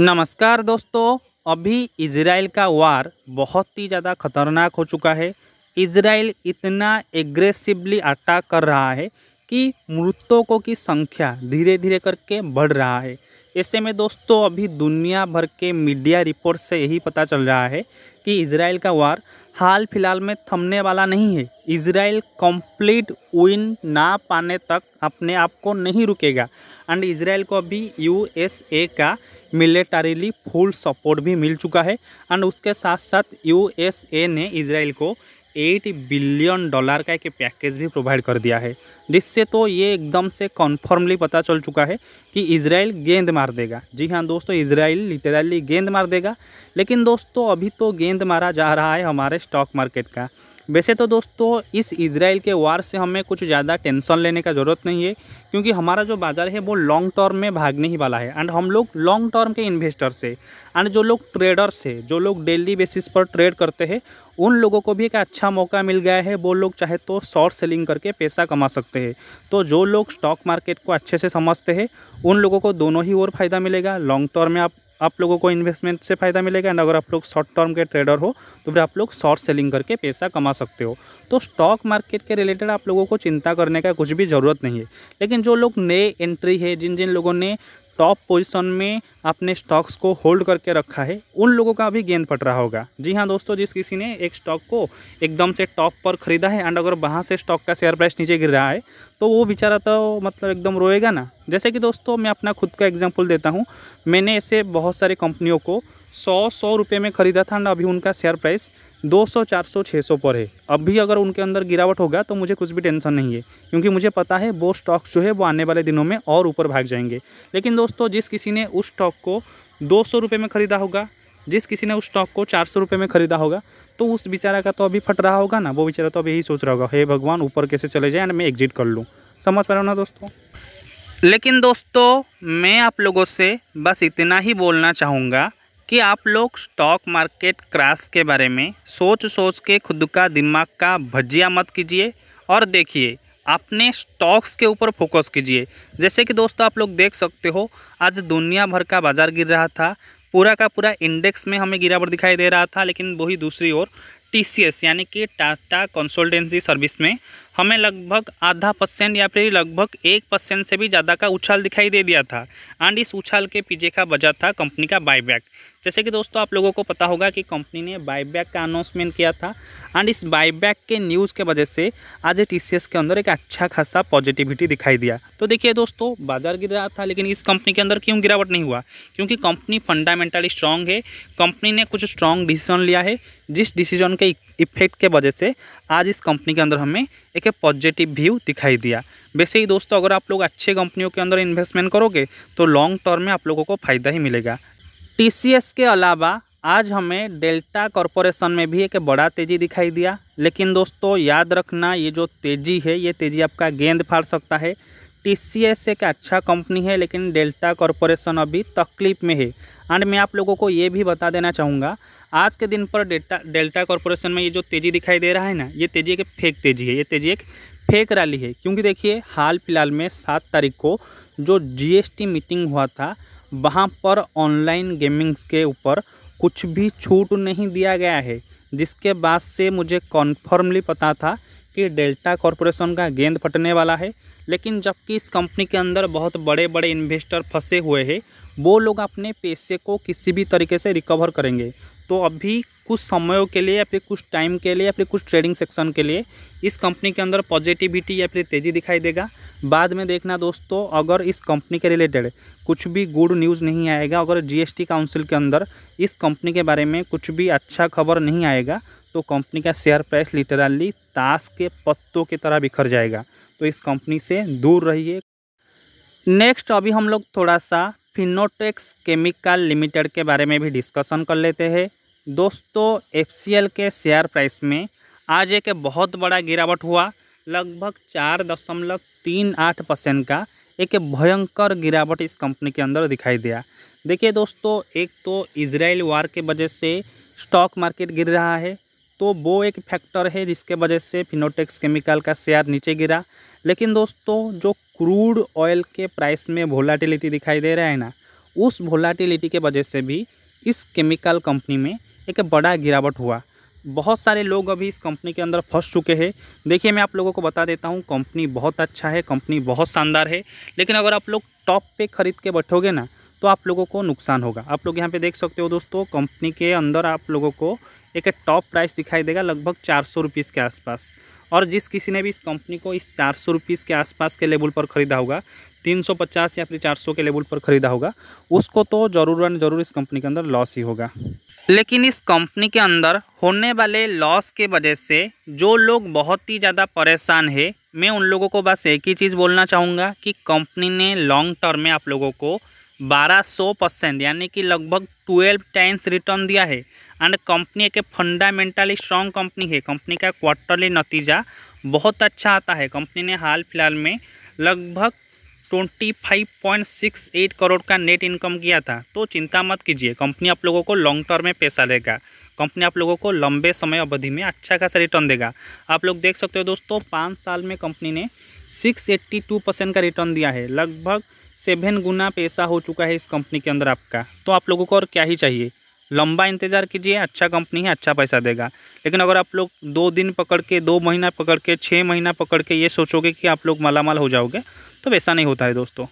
नमस्कार दोस्तों अभी इसराइल का वार बहुत ही ज़्यादा खतरनाक हो चुका है इसराइल इतना एग्रेसिवली अटैक कर रहा है कि मृतकों की संख्या धीरे धीरे करके बढ़ रहा है ऐसे में दोस्तों अभी दुनिया भर के मीडिया रिपोर्ट से यही पता चल रहा है कि इसराइल का वार हाल फिलहाल में थमने वाला नहीं है इसराइल कंप्लीट विन ना पाने तक अपने आप को नहीं रुकेगा एंड इसराइल को अभी यूएसए का मिलिटरीली फुल सपोर्ट भी मिल चुका है एंड उसके साथ साथ यूएसए ने इसराइल को एट बिलियन डॉलर का एक पैकेज भी प्रोवाइड कर दिया है जिससे तो ये एकदम से कन्फर्मली पता चल चुका है कि इसराइल गेंद मार देगा जी हाँ दोस्तों इसराइल लिटरली गेंद मार देगा लेकिन दोस्तों अभी तो गेंद मारा जा रहा है हमारे स्टॉक मार्केट का वैसे तो दोस्तों इस इसराइल के वार से हमें कुछ ज़्यादा टेंशन लेने का ज़रूरत नहीं है क्योंकि हमारा जो बाज़ार है वो लॉन्ग टर्म में भागने ही वाला है एंड हम लोग लॉन्ग टर्म के इन्वेस्टर्स है एंड जो लोग ट्रेडर्स है जो लोग डेली बेसिस पर ट्रेड करते हैं उन लोगों को भी एक अच्छा मौका मिल गया है वो लोग चाहे तो शॉर्ट सेलिंग करके पैसा कमा सकते हैं तो जो लोग स्टॉक मार्केट को अच्छे से समझते हैं उन लोगों को दोनों ही ओर फायदा मिलेगा लॉन्ग टर्म में आप आप लोगों को इन्वेस्टमेंट से फ़ायदा मिलेगा एंड अगर आप लोग शॉर्ट टर्म के ट्रेडर हो तो फिर आप लोग शॉर्ट सेलिंग करके पैसा कमा सकते हो तो स्टॉक मार्केट के रिलेटेड आप लोगों को चिंता करने का कुछ भी ज़रूरत नहीं है लेकिन जो लोग नए एंट्री है जिन जिन लोगों ने टॉप पोजीशन में अपने स्टॉक्स को होल्ड करके रखा है उन लोगों का भी गेंद पट रहा होगा जी हाँ दोस्तों जिस किसी ने एक स्टॉक को एकदम से टॉप पर खरीदा है एंड अगर वहाँ से स्टॉक का शेयर प्राइस नीचे गिर रहा है तो वो बेचारा तो मतलब एकदम रोएगा ना जैसे कि दोस्तों मैं अपना खुद का एग्जाम्पल देता हूँ मैंने ऐसे बहुत सारी कंपनियों को सौ सौ रुपये में ख़रीदा था एंड अभी उनका शेयर प्राइस दो सौ चार सौ छः सौ पर है अब भी अगर उनके अंदर गिरावट होगा तो मुझे कुछ भी टेंशन नहीं है क्योंकि मुझे पता है वो स्टॉक्स जो है वो आने वाले दिनों में और ऊपर भाग जाएंगे लेकिन दोस्तों जिस किसी ने उस स्टॉक को दो सौ रुपये में ख़रीदा होगा जिस किसी ने उस स्टॉक को चार सौ रुपये में ख़रीदा होगा तो उस बेचारा का तो अभी फट रहा होगा ना वो बेचारा तो अभी यही सोच रहा होगा हे भगवान ऊपर कैसे चले जाए एंड मैं एग्जिट कर लूँ समझ पा रहे हो ना दोस्तों लेकिन दोस्तों मैं आप लोगों से बस इतना ही बोलना चाहूँगा कि आप लोग स्टॉक मार्केट क्रैश के बारे में सोच सोच के खुद का दिमाग का भजिया मत कीजिए और देखिए अपने स्टॉक्स के ऊपर फोकस कीजिए जैसे कि दोस्तों आप लोग देख सकते हो आज दुनिया भर का बाज़ार गिर रहा था पूरा का पूरा इंडेक्स में हमें गिरावट दिखाई दे रहा था लेकिन वही दूसरी ओर टीसीएस यानी कि टाटा कंसल्टेंसी सर्विस में हमें लगभग आधा परसेंट या फिर लगभग एक परसेंट से भी ज़्यादा का उछाल दिखाई दे दिया था एंड इस उछाल के पीछे का वजह था कंपनी का बायबैक जैसे कि दोस्तों आप लोगों को पता होगा कि कंपनी ने बाईबैक का अनाउंसमेंट किया था एंड इस बाईबैक के न्यूज़ के वजह से आज टी के अंदर एक अच्छा खासा पॉजिटिविटी दिखाई दिया तो देखिए दोस्तों बाजार गिर रहा था लेकिन इस कंपनी के अंदर क्यों गिरावट नहीं हुआ क्योंकि कंपनी फंडामेंटली स्ट्रांग है कंपनी ने कुछ स्ट्रांग डिसीजन लिया है जिस डिसीजन के इफेक्ट के वजह से आज इस कंपनी के अंदर हमें एक पॉजिटिव व्यू दिखाई दिया वैसे ही दोस्तों अगर आप लोग अच्छे कंपनियों के अंदर इन्वेस्टमेंट करोगे तो लॉन्ग टर्म में आप लोगों को फ़ायदा ही मिलेगा टीसीएस के अलावा आज हमें डेल्टा कॉरपोरेशन में भी एक बड़ा तेज़ी दिखाई दिया लेकिन दोस्तों याद रखना ये जो तेज़ी है ये तेज़ी आपका गेंद फाड़ सकता है टीसीएस एक अच्छा कंपनी है लेकिन डेल्टा कॉरपोरेशन अभी तकलीफ में है एंड मैं आप लोगों को ये भी बता देना चाहूँगा आज के दिन पर डेल्टा डेल्टा कॉरपोरेशन में ये जो तेज़ी दिखाई दे रहा है ना ये तेज़ी एक फेक तेज़ी है ये तेज़ी एक फेक रैली है क्योंकि देखिए हाल फिलहाल में सात तारीख को जो जी मीटिंग हुआ था वहाँ पर ऑनलाइन गेमिंग्स के ऊपर कुछ भी छूट नहीं दिया गया है जिसके बाद से मुझे कॉन्फर्मली पता था कि डेल्टा कॉरपोरेशन का गेंद फटने वाला है लेकिन जबकि इस कंपनी के अंदर बहुत बड़े बड़े इन्वेस्टर फंसे हुए हैं वो लोग अपने पैसे को किसी भी तरीके से रिकवर करेंगे तो अभी कुछ समयों के लिए या फिर कुछ टाइम के लिए या फिर कुछ ट्रेडिंग सेक्शन के लिए इस कंपनी के अंदर पॉजिटिविटी या फिर तेज़ी दिखाई देगा बाद में देखना दोस्तों अगर इस कंपनी के रिलेटेड कुछ भी गुड न्यूज़ नहीं आएगा अगर जीएसटी काउंसिल के अंदर इस कंपनी के बारे में कुछ भी अच्छा खबर नहीं आएगा तो कंपनी का शेयर प्राइस लिटरली ताश के पत्तों की तरह बिखर जाएगा तो इस कंपनी से दूर रहिए नेक्स्ट अभी हम लोग थोड़ा सा फिनोटेक्स केमिकल लिमिटेड के बारे में भी डिस्कशन कर लेते हैं दोस्तों एफ के शेयर प्राइस में आज एक बहुत बड़ा गिरावट हुआ लगभग चार दशमलव तीन आठ परसेंट का एक भयंकर गिरावट इस कंपनी के अंदर दिखाई दिया देखिए दोस्तों एक तो इसराइल वार के वजह से स्टॉक मार्केट गिर रहा है तो वो एक फैक्टर है जिसके वजह से फिनोटेक्स केमिकल का शेयर नीचे गिरा लेकिन दोस्तों जो क्रूड ऑयल के प्राइस में वोलाटिलिटी दिखाई दे रहा है ना उस वोलाटिलिटी के वजह से भी इस केमिकल कंपनी में एक बड़ा गिरावट हुआ बहुत सारे लोग अभी इस कंपनी के अंदर फंस चुके हैं देखिए मैं आप लोगों को बता देता हूँ कंपनी बहुत अच्छा है कंपनी बहुत शानदार है लेकिन अगर आप लोग टॉप पे ख़रीद के बैठोगे ना तो आप लोगों को नुकसान होगा आप लोग यहाँ पे देख सकते हो दोस्तों कंपनी के अंदर आप लोगों को एक टॉप प्राइस दिखाई देगा लगभग चार सौ के आसपास और जिस किसी ने भी इस कंपनी को इस चार सौ के आसपास के लेवल पर ख़रीदा होगा 350 या फिर 400 के लेवल पर ख़रीदा होगा उसको तो ज़रूर जरूर इस कंपनी के अंदर लॉस ही होगा लेकिन इस कंपनी के अंदर होने वाले लॉस के वजह से जो लोग बहुत ही ज़्यादा परेशान है मैं उन लोगों को बस एक ही चीज़ बोलना चाहूँगा कि कंपनी ने लॉन्ग टर्म में आप लोगों को बारह सौ परसेंट यानी कि लगभग ट्वेल्व टाइम्स रिटर्न दिया है एंड कंपनी एक फंडामेंटली स्ट्रॉन्ग कंपनी है कंपनी का क्वार्टरली नतीजा बहुत अच्छा आता है कंपनी ने हाल फिलहाल में लगभग 25.68 करोड़ का नेट इनकम किया था तो चिंता मत कीजिए कंपनी आप लोगों को लॉन्ग टर्म में पैसा देगा कंपनी आप लोगों को लंबे समय अवधि में अच्छा खासा रिटर्न देगा आप लोग देख सकते हो दोस्तों पाँच साल में कंपनी ने 682 परसेंट का रिटर्न दिया है लगभग सेवन गुना पैसा हो चुका है इस कंपनी के अंदर आपका तो आप लोगों को और क्या ही चाहिए लंबा इंतज़ार कीजिए अच्छा कंपनी है अच्छा पैसा देगा लेकिन अगर आप लोग दो दिन पकड़ के दो महीना पकड़ के छः महीना पकड़ के ये सोचोगे कि आप लोग मालामाल हो जाओगे तो वैसा नहीं होता है दोस्तों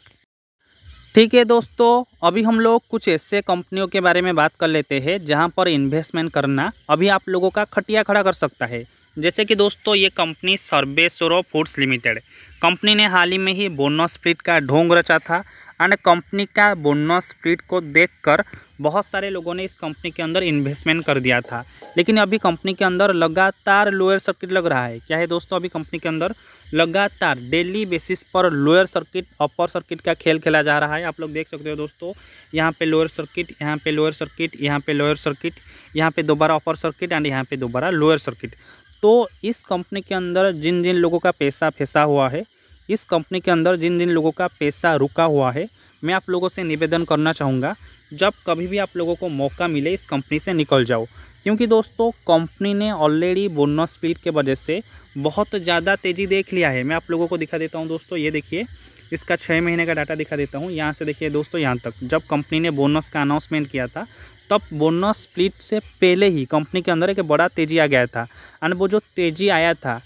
ठीक है दोस्तों अभी हम लोग कुछ ऐसे कंपनियों के बारे में बात कर लेते हैं जहाँ पर इन्वेस्टमेंट करना अभी आप लोगों का खटिया खड़ा कर सकता है जैसे कि दोस्तों ये company Sarveshwar foods limited company ने हाल ही में ही बोनस स्प्लिट का ढोंग रचा था एंड कंपनी का बोनस स्प्लिट को देखकर बहुत सारे लोगों ने इस कंपनी के अंदर इन्वेस्टमेंट कर दिया था लेकिन अभी कंपनी के अंदर लगातार लोअर सर्किट लग रहा है क्या है दोस्तों अभी कंपनी के अंदर लगातार डेली बेसिस पर लोअर सर्किट अपर सर्किट का खेल खेला जा रहा है आप लोग देख सकते हो दोस्तों यहाँ पे लोअर सर्किट यहाँ पे लोअर सर्किट यहाँ पे लोअर सर्किट यहाँ पे दोबारा अपर सर्किट एंड यहाँ पे दोबारा लोअर सर्किट तो इस कंपनी के अंदर जिन जिन लोगों का पैसा फंसा हुआ है इस कंपनी के अंदर जिन जिन लोगों का पैसा रुका हुआ है मैं आप लोगों से निवेदन करना चाहूँगा जब कभी भी आप लोगों को मौका मिले इस कंपनी से निकल जाओ क्योंकि दोस्तों कंपनी ने ऑलरेडी बोनस स्पीड के वजह से बहुत ज़्यादा तेज़ी देख लिया है मैं आप लोगों को दिखा देता हूँ दोस्तों ये देखिए इसका छः महीने का डाटा दिखा देता हूँ यहाँ से देखिए दोस्तों यहाँ तक जब कंपनी ने बोनस का अनाउंसमेंट किया था तब बोनस स्प्लिट से पहले ही कंपनी के अंदर एक बड़ा तेज़ी आ गया था एंड वो जो तेज़ी आया था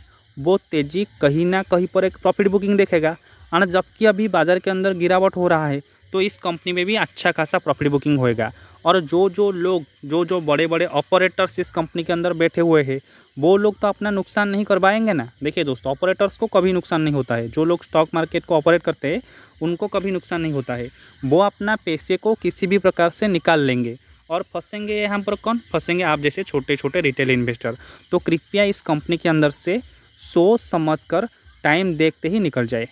वो तेज़ी कहीं ना कहीं पर एक प्रॉफिट बुकिंग देखेगा एंड जबकि अभी बाज़ार के अंदर गिरावट हो रहा है तो इस कंपनी में भी अच्छा खासा प्रॉफिट बुकिंग होएगा और जो जो लोग जो जो बड़े बड़े ऑपरेटर्स इस कंपनी के अंदर बैठे हुए हैं वो लोग तो अपना नुकसान नहीं करवाएंगे ना देखिए दोस्तों ऑपरेटर्स को कभी नुकसान नहीं होता है जो लोग स्टॉक मार्केट को ऑपरेट करते हैं उनको कभी नुकसान नहीं होता है वो अपना पैसे को किसी भी प्रकार से निकाल लेंगे और फंसेंगे यहाँ पर कौन फंसेंगे आप जैसे छोटे छोटे रिटेल इन्वेस्टर तो कृपया इस कंपनी के अंदर से सोच समझ कर टाइम देखते ही निकल जाए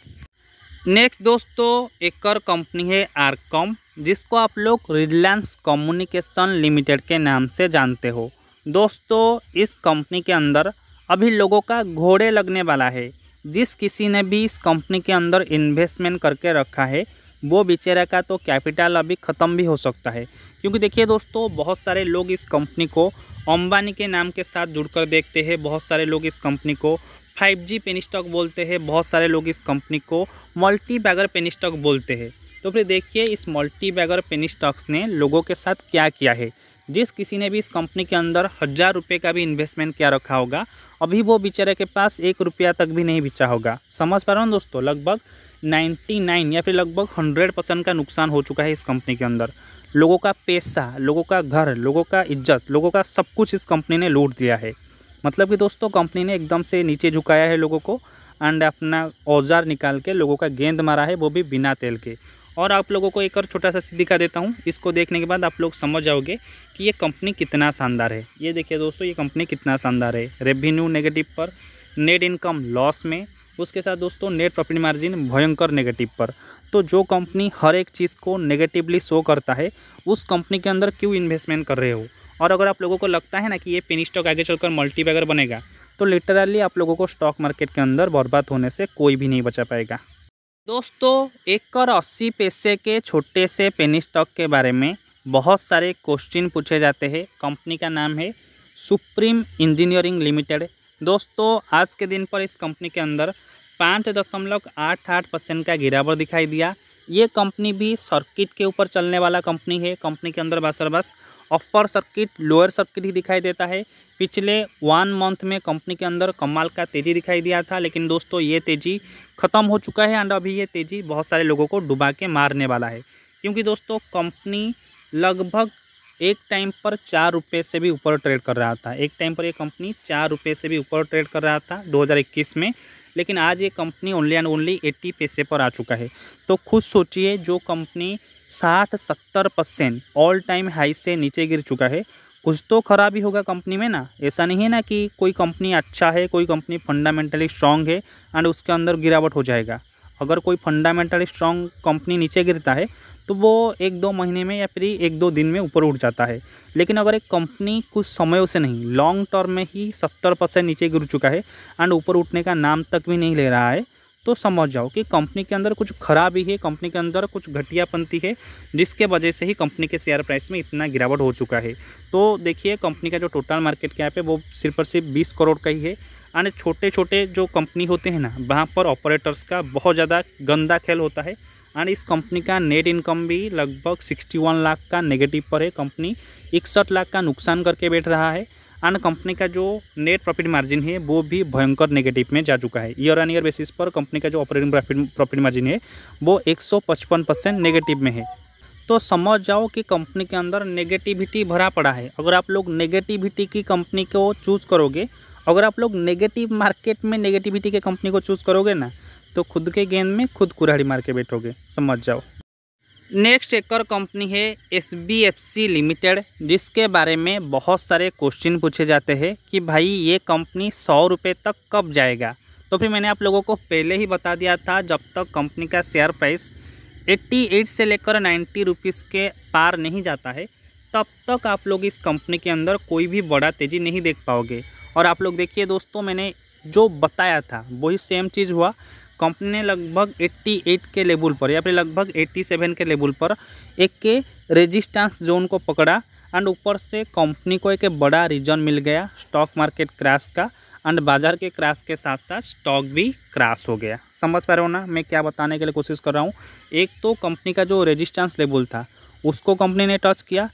नेक्स्ट दोस्तों एक और कंपनी है आरकॉम जिसको आप लोग रिलायंस कम्युनिकेशन लिमिटेड के नाम से जानते हो दोस्तों इस कंपनी के अंदर अभी लोगों का घोड़े लगने वाला है जिस किसी ने भी इस कंपनी के अंदर इन्वेस्टमेंट करके रखा है वो बेचारा का तो कैपिटल अभी ख़त्म भी हो सकता है क्योंकि देखिए दोस्तों बहुत सारे लोग इस कंपनी को अंबानी के नाम के साथ जुड़कर देखते हैं बहुत सारे लोग इस कंपनी को फाइव जी पेन स्टॉक बोलते हैं बहुत सारे लोग इस कंपनी को मल्टी बैगर पेन स्टॉक बोलते हैं तो फिर देखिए इस मल्टी बैगर पेन स्टॉक्स ने लोगों के साथ क्या किया है जिस किसी ने भी इस कंपनी के अंदर हज़ार रुपये का भी इन्वेस्टमेंट किया रखा होगा अभी वो बेचारे के पास एक रुपया तक भी नहीं बिचा होगा समझ पा रहा हूँ दोस्तों लगभग 99 या फिर लगभग 100 परसेंट का नुकसान हो चुका है इस कंपनी के अंदर लोगों का पैसा लोगों का घर लोगों का इज्जत लोगों का सब कुछ इस कंपनी ने लूट दिया है मतलब कि दोस्तों कंपनी ने एकदम से नीचे झुकाया है लोगों को एंड अपना औजार निकाल के लोगों का गेंद मारा है वो भी बिना तेल के और आप लोगों को एक और छोटा सा दिखा देता हूँ इसको देखने के बाद आप लोग समझ जाओगे कि ये कंपनी कितना शानदार है ये देखिए दोस्तों ये कंपनी कितना शानदार है रेवेन्यू नेगेटिव पर नेट इनकम लॉस में उसके साथ दोस्तों नेट प्रॉफिट मार्जिन भयंकर नेगेटिव पर तो जो कंपनी हर एक चीज़ को नेगेटिवली शो करता है उस कंपनी के अंदर क्यों इन्वेस्टमेंट कर रहे हो और अगर आप लोगों को लगता है ना कि ये पेनी स्टॉक आगे चलकर मल्टीबैगर बनेगा तो लिटरली आप लोगों को स्टॉक मार्केट के अंदर बर्बाद होने से कोई भी नहीं बचा पाएगा दोस्तों एक और अस्सी पैसे के छोटे से पेनी स्टॉक के बारे में बहुत सारे क्वेश्चन पूछे जाते हैं कंपनी का नाम है सुप्रीम इंजीनियरिंग लिमिटेड दोस्तों आज के दिन पर इस कंपनी के अंदर पाँच दशमलव आठ आठ परसेंट का गिरावट दिखाई दिया ये कंपनी भी सर्किट के ऊपर चलने वाला कंपनी है कंपनी के अंदर बासर बस अपर सर्किट लोअर सर्किट ही दिखाई देता है पिछले वन मंथ में कंपनी के अंदर कमाल का तेज़ी दिखाई दिया था लेकिन दोस्तों ये तेज़ी ख़त्म हो चुका है एंड अभी ये तेज़ी बहुत सारे लोगों को डुबा के मारने वाला है क्योंकि दोस्तों कंपनी लगभग एक टाइम पर चार रुपये से भी ऊपर ट्रेड कर रहा था एक टाइम पर ये कंपनी चार रुपये से भी ऊपर ट्रेड कर रहा था 2021 में लेकिन आज ये कंपनी ओनली एंड ओनली 80 पैसे पर आ चुका है तो खुद सोचिए जो कंपनी साठ सत्तर परसेंट ऑल टाइम हाई से नीचे गिर चुका है कुछ तो खराबी होगा कंपनी में ना ऐसा नहीं है ना कि कोई कंपनी अच्छा है कोई कंपनी फंडामेंटली स्ट्रांग है एंड उसके अंदर गिरावट हो जाएगा अगर कोई फंडामेंटली स्ट्रांग कंपनी नीचे गिरता है तो वो एक दो महीने में या फिर एक दो दिन में ऊपर उठ जाता है लेकिन अगर एक कंपनी कुछ समय से नहीं लॉन्ग टर्म में ही सत्तर परसेंट नीचे गिर चुका है एंड ऊपर उठने का नाम तक भी नहीं ले रहा है तो समझ जाओ कि कंपनी के अंदर कुछ खराबी है कंपनी के अंदर कुछ घटियापंती है जिसके वजह से ही कंपनी के शेयर प्राइस में इतना गिरावट हो चुका है तो देखिए कंपनी का जो टोटल मार्केट कैप है वो सिर्फ और सिर्फ बीस करोड़ का ही है यानी छोटे छोटे जो कंपनी होते हैं ना वहाँ पर ऑपरेटर्स का बहुत ज़्यादा गंदा खेल होता है एंड इस कंपनी का नेट इनकम भी लगभग 61 लाख का नेगेटिव पर है कंपनी इकसठ लाख का नुकसान करके बैठ रहा है एंड कंपनी का जो नेट प्रॉफिट मार्जिन है वो भी भयंकर नेगेटिव में जा चुका है ईयर ऑन ईयर बेसिस पर कंपनी का जो ऑपरेटिंग प्रॉफिट प्रॉफिट मार्जिन है वो 155 परसेंट नेगेटिव में है तो समझ जाओ कि कंपनी के अंदर नेगेटिविटी भरा पड़ा है अगर आप लोग नेगेटिविटी की कंपनी को चूज़ करोगे अगर आप लोग नेगेटिव मार्केट में नेगेटिविटी के कंपनी को चूज़ करोगे ना तो खुद के गेंद में खुद कुराड़ी मार के बैठोगे समझ जाओ नेक्स्ट एक और कंपनी है S B F C limited जिसके बारे में बहुत सारे क्वेश्चन पूछे जाते हैं कि भाई ये कंपनी सौ रुपये तक कब जाएगा तो फिर मैंने आप लोगों को पहले ही बता दिया था जब तक कंपनी का शेयर प्राइस 88 से लेकर 90 रुपीस के पार नहीं जाता है तब तक आप लोग इस कंपनी के अंदर कोई भी बड़ा तेज़ी नहीं देख पाओगे और आप लोग देखिए दोस्तों मैंने जो बताया था वही सेम चीज़ हुआ कंपनी ने लगभग 88 के लेवल पर या फिर लगभग 87 के लेवल पर एक के रेजिस्टेंस जोन को पकड़ा एंड ऊपर से कंपनी को एक बड़ा रीजन मिल गया स्टॉक मार्केट क्रैश का एंड बाजार के क्रैश के साथ साथ स्टॉक भी क्रैश हो गया समझ पा रहे हो ना मैं क्या बताने के लिए कोशिश कर रहा हूँ एक तो कंपनी का जो रजिस्टेंस लेवल था उसको कंपनी ने टच किया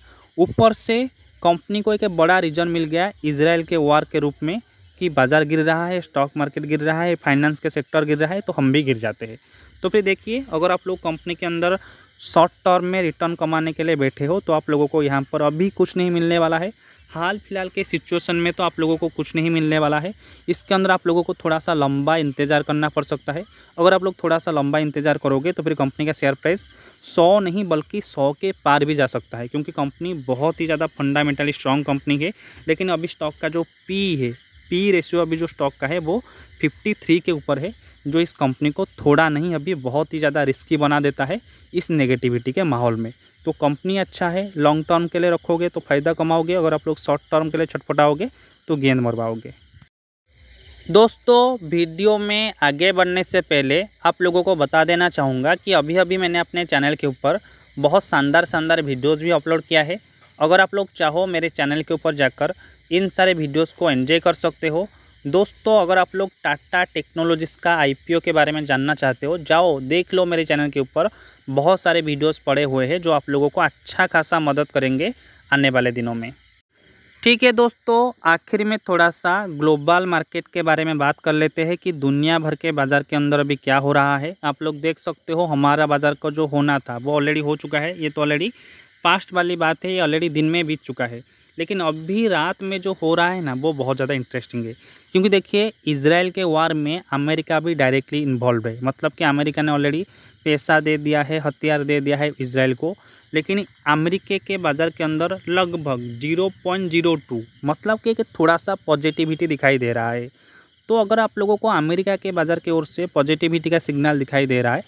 ऊपर से कंपनी को एक बड़ा रीजन मिल गया इसराइल के वार के रूप में कि बाज़ार गिर रहा है स्टॉक मार्केट गिर रहा है फाइनेंस के सेक्टर गिर रहा है तो हम भी गिर जाते हैं तो फिर देखिए अगर आप लोग कंपनी के अंदर शॉर्ट टर्म में रिटर्न कमाने के लिए बैठे हो तो आप लोगों को यहाँ पर अभी कुछ नहीं मिलने वाला है हाल फिलहाल के सिचुएशन में तो आप लोगों को कुछ नहीं मिलने वाला है इसके अंदर आप लोगों को थोड़ा सा लंबा इंतज़ार करना पड़ सकता है अगर आप लोग थोड़ा सा लंबा इंतज़ार करोगे तो फिर कंपनी का शेयर प्राइस सौ नहीं बल्कि सौ के पार भी जा सकता है क्योंकि कंपनी बहुत ही ज़्यादा फंडामेंटली स्ट्रॉन्ग कंपनी है लेकिन अभी स्टॉक का जो पी है पी रेशियो अभी जो स्टॉक का है वो 53 के ऊपर है जो इस कंपनी को थोड़ा नहीं अभी बहुत ही ज़्यादा रिस्की बना देता है इस नेगेटिविटी के माहौल में तो कंपनी अच्छा है लॉन्ग टर्म के लिए रखोगे तो फ़ायदा कमाओगे अगर आप लोग शॉर्ट टर्म के लिए छटपटाओगे तो गेंद मरवाओगे दोस्तों वीडियो में आगे बढ़ने से पहले आप लोगों को बता देना चाहूँगा कि अभी अभी मैंने अपने चैनल के ऊपर बहुत शानदार शानदार वीडियोज़ भी अपलोड किया है अगर आप लोग चाहो मेरे चैनल के ऊपर जाकर इन सारे वीडियोस को एंजॉय कर सकते हो दोस्तों अगर आप लोग टाटा टेक्नोलॉजीज़ का आईपीओ के बारे में जानना चाहते हो जाओ देख लो मेरे चैनल के ऊपर बहुत सारे वीडियोस पड़े हुए हैं जो आप लोगों को अच्छा खासा मदद करेंगे आने वाले दिनों में ठीक है दोस्तों आखिर में थोड़ा सा ग्लोबल मार्केट के बारे में बात कर लेते हैं कि दुनिया भर के बाज़ार के अंदर अभी क्या हो रहा है आप लोग देख सकते हो हमारा बाज़ार का जो होना था वो ऑलरेडी हो चुका है ये तो ऑलरेडी पास्ट वाली बात है ये ऑलरेडी दिन में बीत चुका है लेकिन अभी रात में जो हो रहा है ना वो बहुत ज़्यादा इंटरेस्टिंग है क्योंकि देखिए इसराइल के वार में अमेरिका भी डायरेक्टली इन्वॉल्व है मतलब कि अमेरिका ने ऑलरेडी पैसा दे दिया है हथियार दे दिया है इसराइल को लेकिन अमेरिके के बाज़ार के अंदर लगभग जीरो पॉइंट जीरो टू मतलब कि थोड़ा सा पॉजिटिविटी दिखाई दे रहा है तो अगर आप लोगों को अमेरिका के बाज़ार की ओर से पॉजिटिविटी का सिग्नल दिखाई दे रहा है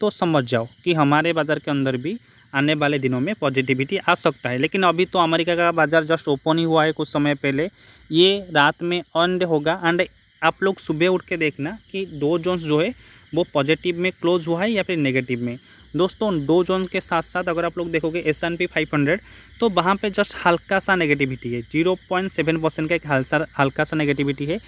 तो समझ जाओ कि हमारे बाज़ार के अंदर भी आने वाले दिनों में पॉजिटिविटी आ सकता है लेकिन अभी तो अमेरिका का बाज़ार जस्ट ओपन ही हुआ है कुछ समय पहले ये रात में अंड होगा एंड आप लोग सुबह उठ के देखना कि दो जोन्स जो है वो पॉजिटिव में क्लोज हुआ है या फिर नेगेटिव में दोस्तों दो जोन के साथ साथ अगर आप लोग देखोगे S and P five hundred तो वहाँ पे जस्ट हल्का सा नेगेटिविटी है जीरो पॉइंट सेवन परसेंट का एक हल्सा हल्का सा नेगेटिविटी है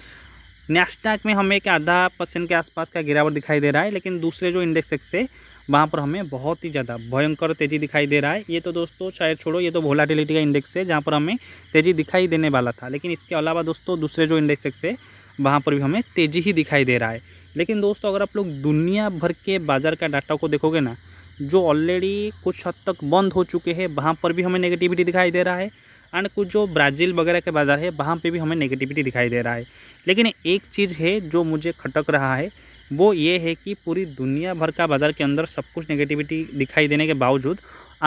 नेस्टैक में हमें एक आधा परसेंट के आसपास का गिरावट दिखाई दे रहा है लेकिन दूसरे जो इंडेक्स है वहाँ पर हमें बहुत ही ज़्यादा भयंकर तेज़ी दिखाई दे रहा है ये तो दोस्तों शायद छोड़ो ये तो वोलाटिलिटी का इंडेक्स है जहाँ पर हमें तेज़ी दिखाई देने वाला था लेकिन इसके अलावा दोस्तों दूसरे जो इंडेक्स है वहाँ पर भी हमें तेज़ी ही दिखाई दे रहा है लेकिन दोस्तों अगर आप लोग दुनिया भर के बाज़ार का डाटा को देखोगे ना जो ऑलरेडी कुछ हद तक बंद हो चुके हैं वहाँ पर भी हमें नेगेटिविटी दिखाई दे रहा है एंड कुछ जो ब्राज़ील वगैरह के बाज़ार है वहाँ पे भी हमें नेगेटिविटी दिखाई दे रहा है लेकिन एक चीज़ है जो मुझे खटक रहा है वो ये है कि पूरी दुनिया भर का बाज़ार के अंदर सब कुछ नेगेटिविटी दिखाई देने के बावजूद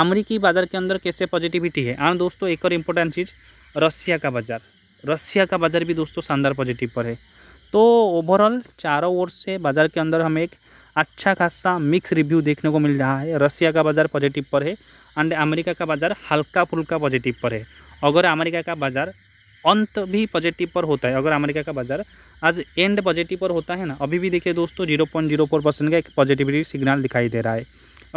अमरीकी बाज़ार के अंदर कैसे पॉजिटिविटी है और हाँ दोस्तों एक और इम्पोर्टेंट चीज़ रसिया का बाज़ार रसिया का बाज़ार भी दोस्तों शानदार पॉजिटिव पर है तो ओवरऑल चारों ओर से बाज़ार के अंदर हमें एक अच्छा खासा मिक्स रिव्यू देखने को मिल रहा है रसिया का बाज़ार पॉजिटिव पर है एंड अमेरिका का बाज़ार हल्का फुल्का पॉजिटिव पर है अगर अमेरिका का बाज़ार अंत भी पॉजिटिव पर होता है अगर अमेरिका का बाजार आज एंड पॉजिटिव पर होता है ना अभी भी देखिए दोस्तों zero point zero four percent का एक पॉजिटिविटी सिग्नल दिखाई दे रहा है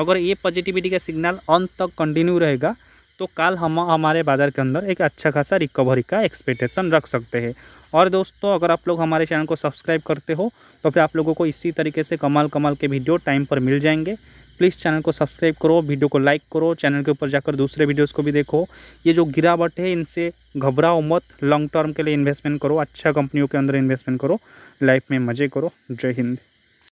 अगर ये पॉजिटिविटी का सिग्नल अंत तक कंटिन्यू रहेगा तो कल हम हमारे बाज़ार के अंदर एक अच्छा खासा रिकवरी का एक्सपेक्टेशन रख सकते हैं और दोस्तों अगर आप लोग हमारे चैनल को सब्सक्राइब करते हो तो फिर आप लोगों को इसी तरीके से कमाल कमाल के वीडियो टाइम पर मिल जाएंगे प्लीज़ चैनल को सब्सक्राइब करो वीडियो को लाइक करो चैनल के ऊपर जाकर दूसरे वीडियोस को भी देखो ये जो गिरावट है इनसे घबराओ मत लॉन्ग टर्म के लिए इन्वेस्टमेंट करो अच्छा कंपनियों के अंदर इन्वेस्टमेंट करो लाइफ में मज़े करो जय हिंद